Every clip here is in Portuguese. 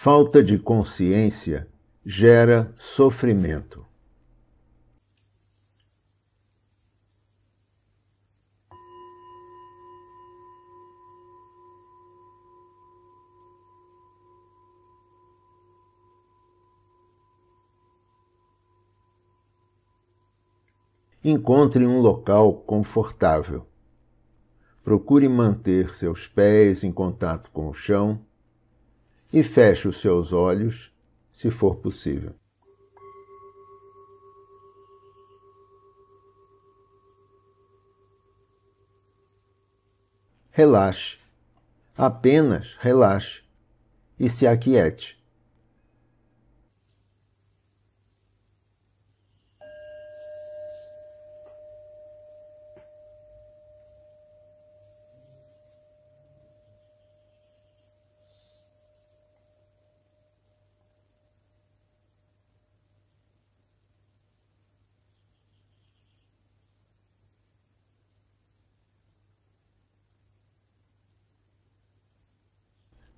Falta de consciência gera sofrimento. Encontre um local confortável. Procure manter seus pés em contato com o chão e feche os seus olhos, se for possível. Relaxe, apenas relaxe e se aquiete.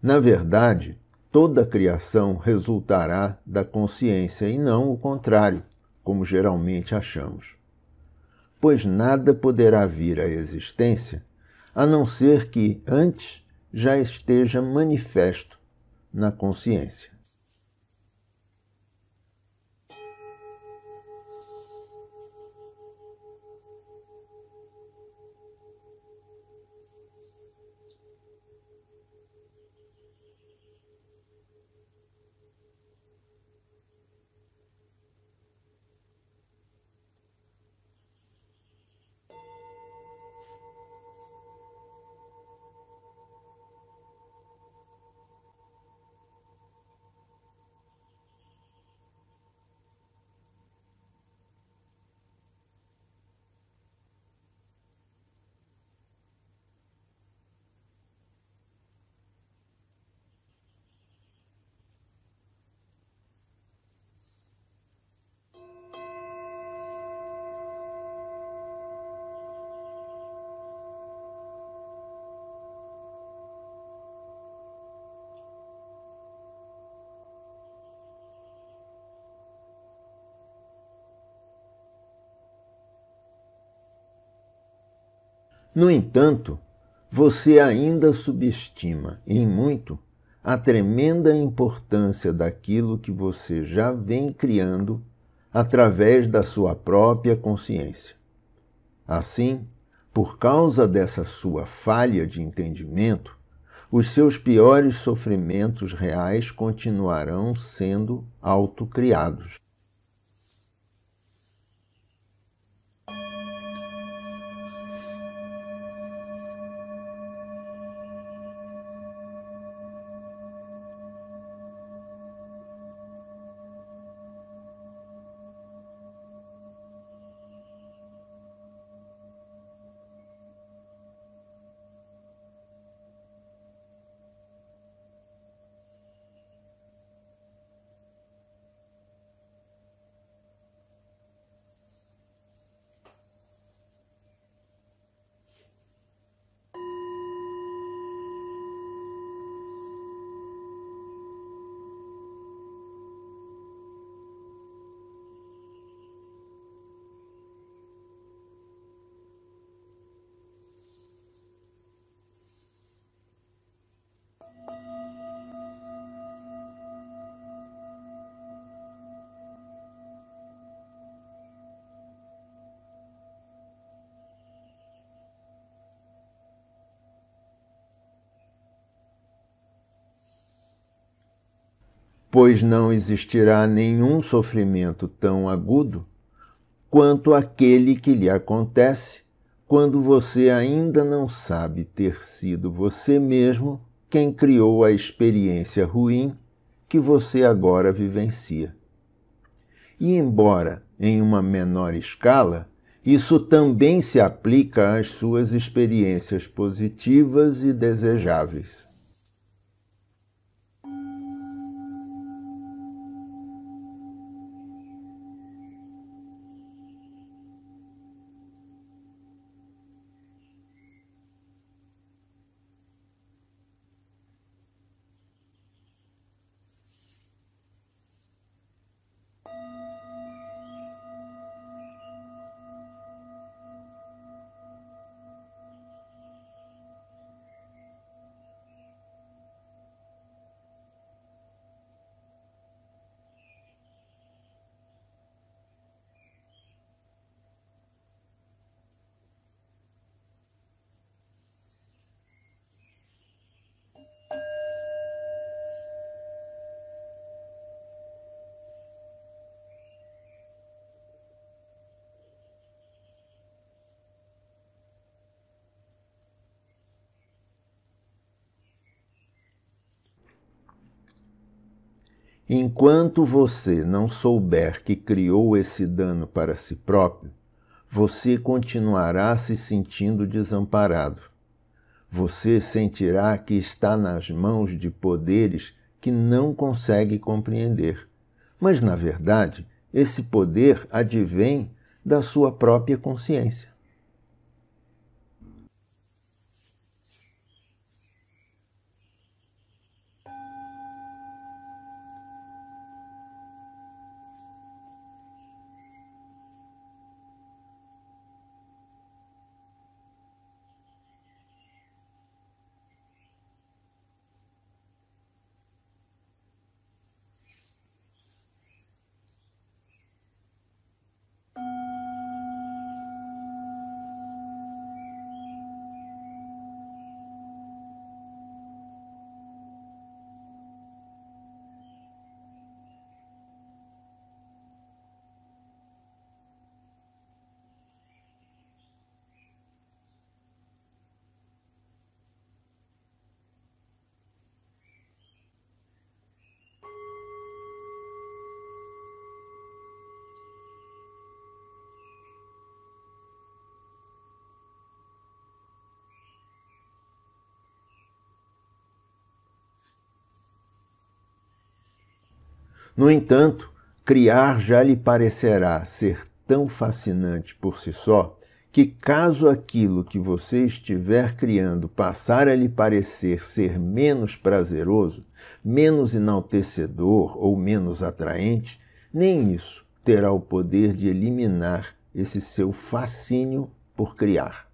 Na verdade, toda a criação resultará da consciência e não o contrário, como geralmente achamos. Pois nada poderá vir à existência a não ser que antes já esteja manifesto na consciência. 何 No entanto, você ainda subestima, em muito, a tremenda importância daquilo que você já vem criando através da sua própria consciência. Assim, por causa dessa sua falha de entendimento, os seus piores sofrimentos reais continuarão sendo autocriados. pois não existirá nenhum sofrimento tão agudo quanto aquele que lhe acontece quando você ainda não sabe ter sido você mesmo quem criou a experiência ruim que você agora vivencia. E embora em uma menor escala, isso também se aplica às suas experiências positivas e desejáveis. Enquanto você não souber que criou esse dano para si próprio, você continuará se sentindo desamparado. Você sentirá que está nas mãos de poderes que não consegue compreender. Mas, na verdade, esse poder advém da sua própria consciência. No entanto, criar já lhe parecerá ser tão fascinante por si só que, caso aquilo que você estiver criando passar a lhe parecer ser menos prazeroso, menos enaltecedor ou menos atraente, nem isso terá o poder de eliminar esse seu fascínio por criar.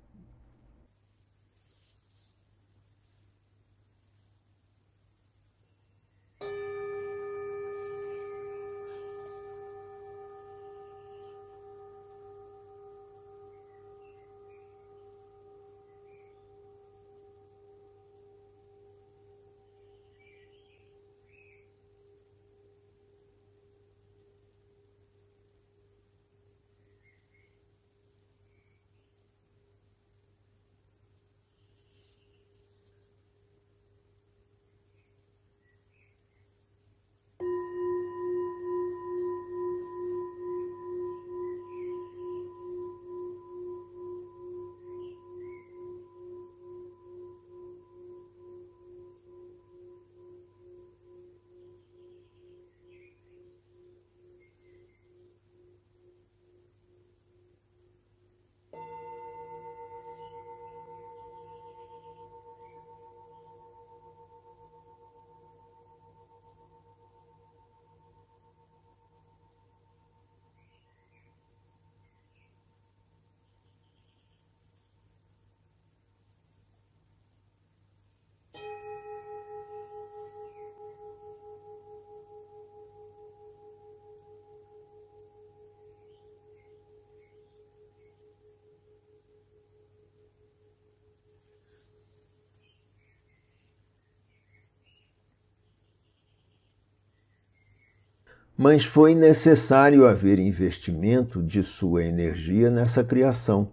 mas foi necessário haver investimento de sua energia nessa criação.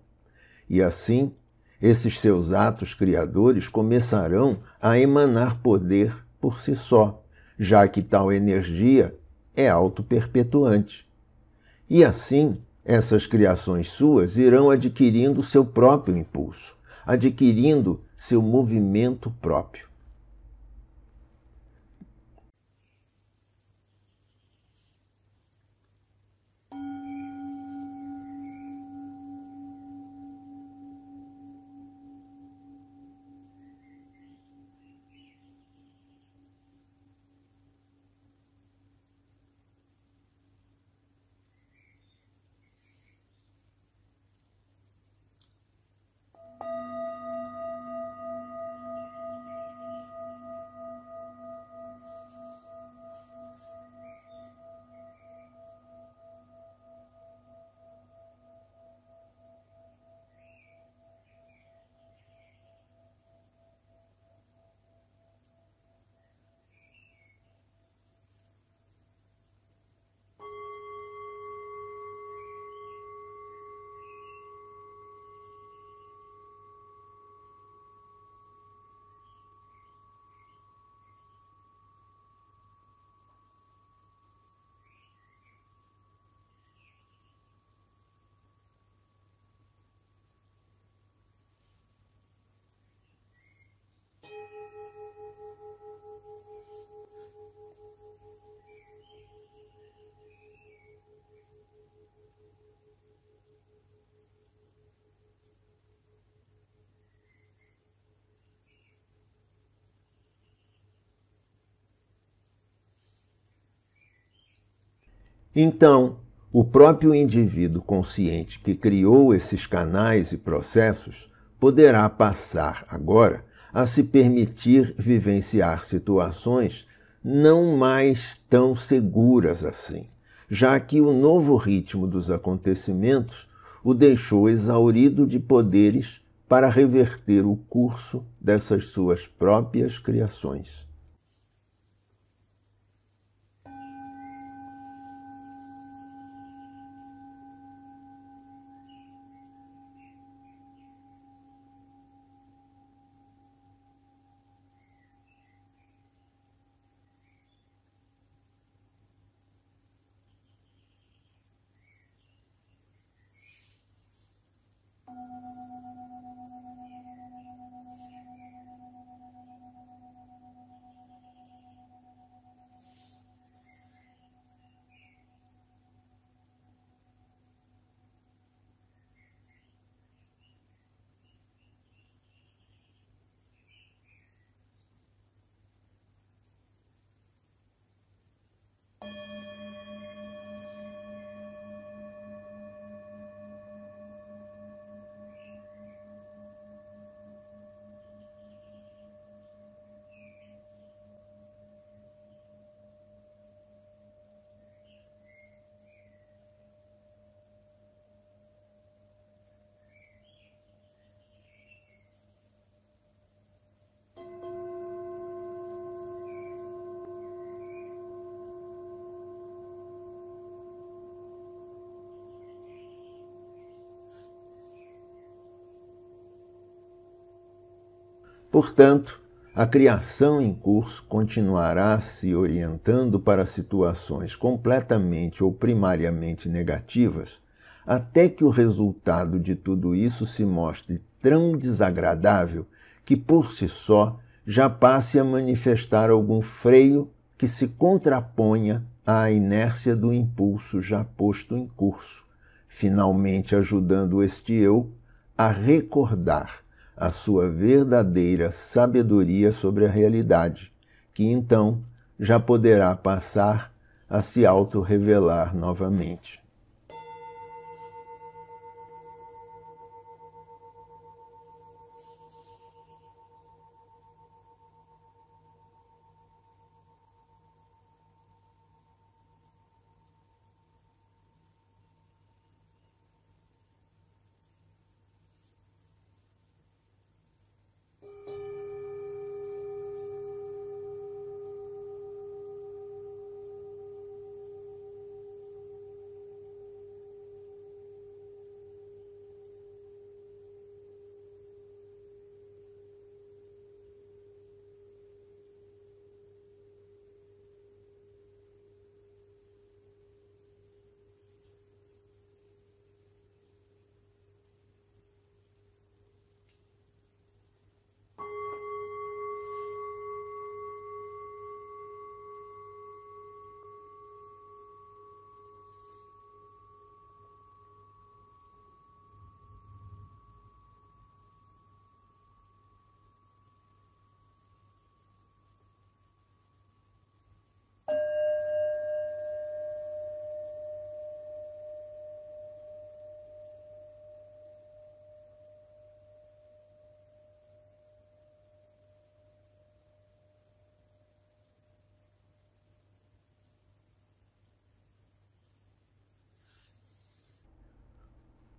E assim, esses seus atos criadores começarão a emanar poder por si só, já que tal energia é auto-perpetuante. E assim, essas criações suas irão adquirindo seu próprio impulso, adquirindo seu movimento próprio. Então, o próprio indivíduo consciente que criou esses canais e processos poderá passar agora a se permitir vivenciar situações não mais tão seguras assim, já que o novo ritmo dos acontecimentos o deixou exaurido de poderes para reverter o curso dessas suas próprias criações. Portanto, a criação em curso continuará se orientando para situações completamente ou primariamente negativas, até que o resultado de tudo isso se mostre tão desagradável que, por si só, já passe a manifestar algum freio que se contraponha à inércia do impulso já posto em curso, finalmente ajudando este eu a recordar a sua verdadeira sabedoria sobre a realidade, que então já poderá passar a se auto-revelar novamente.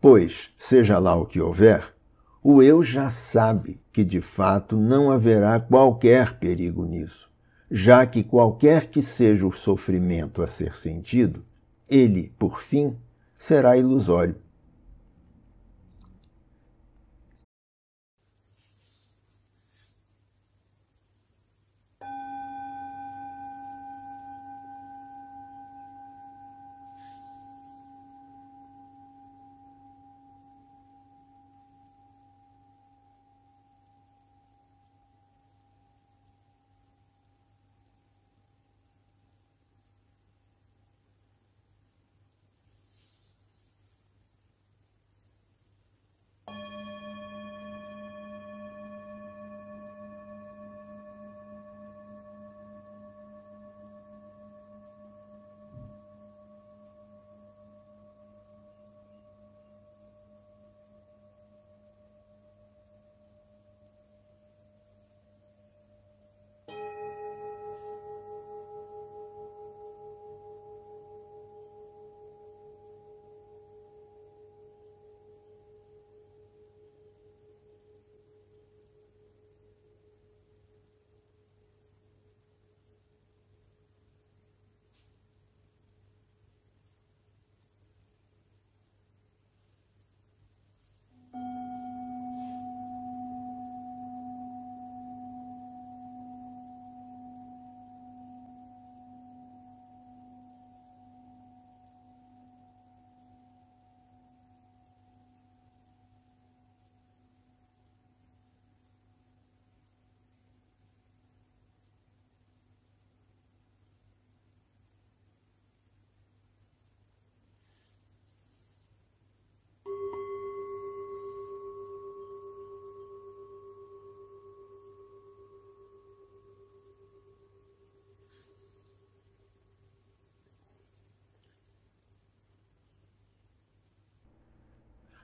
Pois, seja lá o que houver, o eu já sabe que de fato não haverá qualquer perigo nisso, já que qualquer que seja o sofrimento a ser sentido, ele, por fim, será ilusório.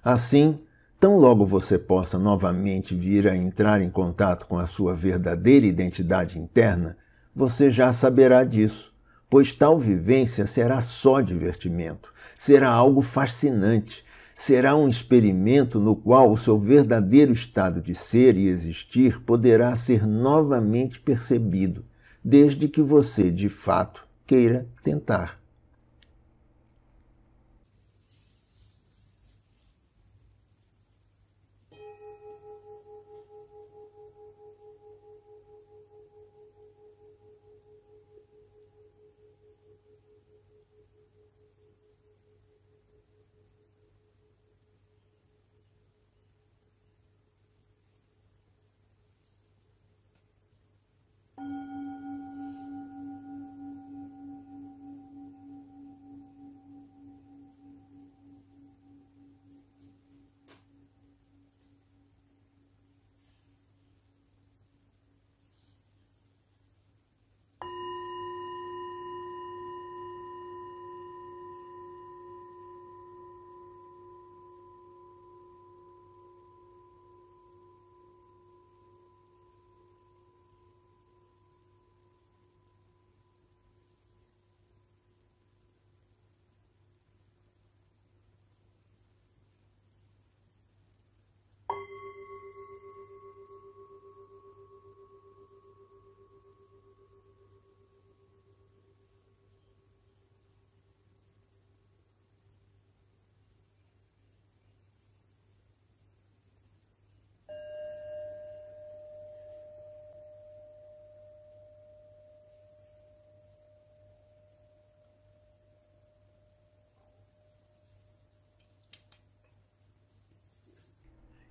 Assim, tão logo você possa novamente vir a entrar em contato com a sua verdadeira identidade interna, você já saberá disso, pois tal vivência será só divertimento, será algo fascinante, será um experimento no qual o seu verdadeiro estado de ser e existir poderá ser novamente percebido, desde que você, de fato, queira tentar. 何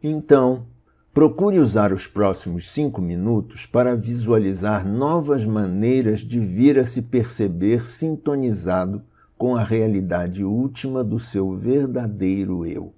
Então, procure usar os próximos cinco minutos para visualizar novas maneiras de vir a se perceber sintonizado com a realidade última do seu verdadeiro eu.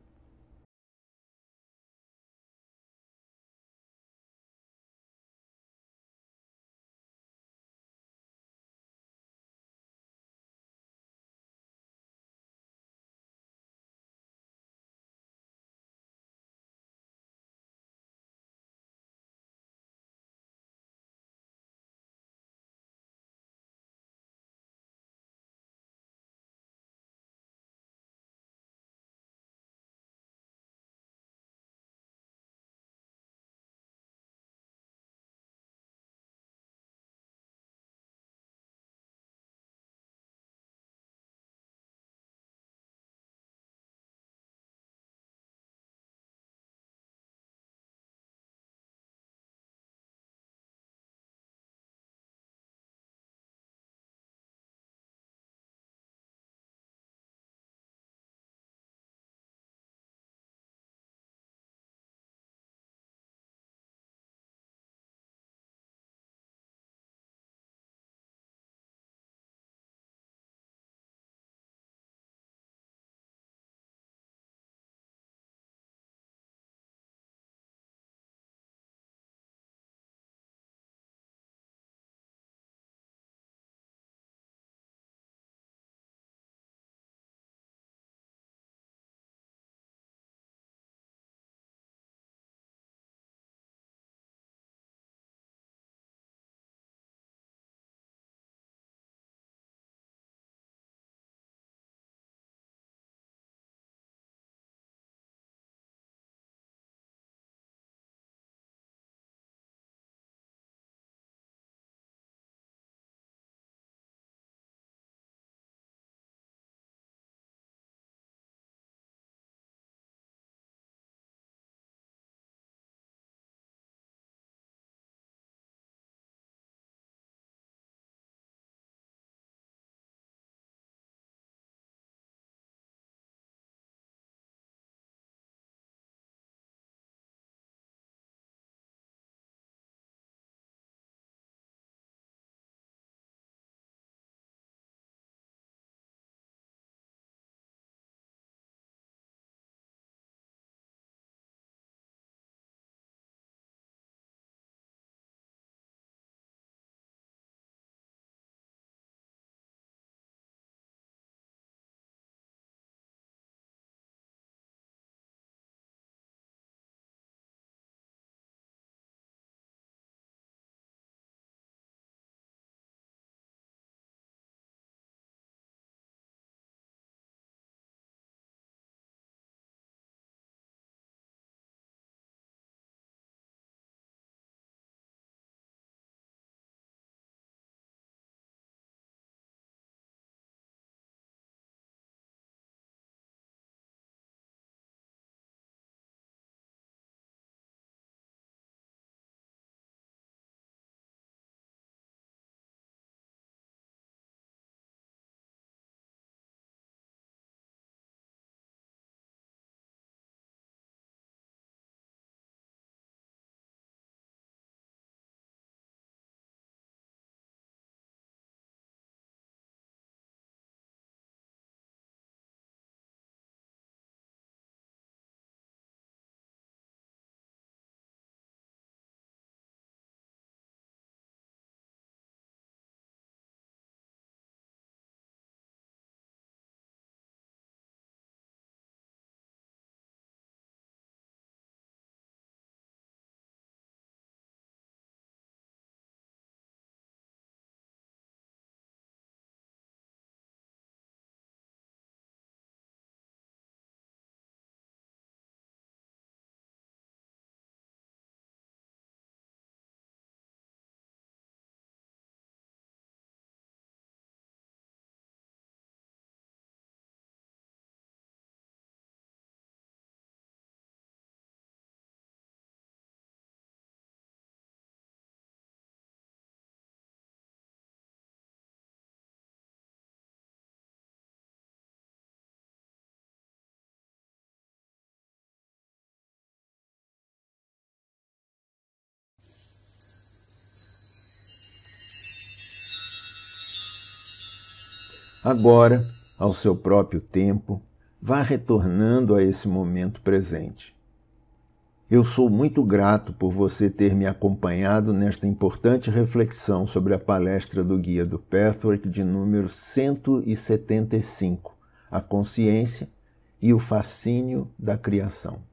Agora, ao seu próprio tempo, vá retornando a esse momento presente. Eu sou muito grato por você ter me acompanhado nesta importante reflexão sobre a palestra do Guia do Pathwork de número 175, A Consciência e o Fascínio da Criação.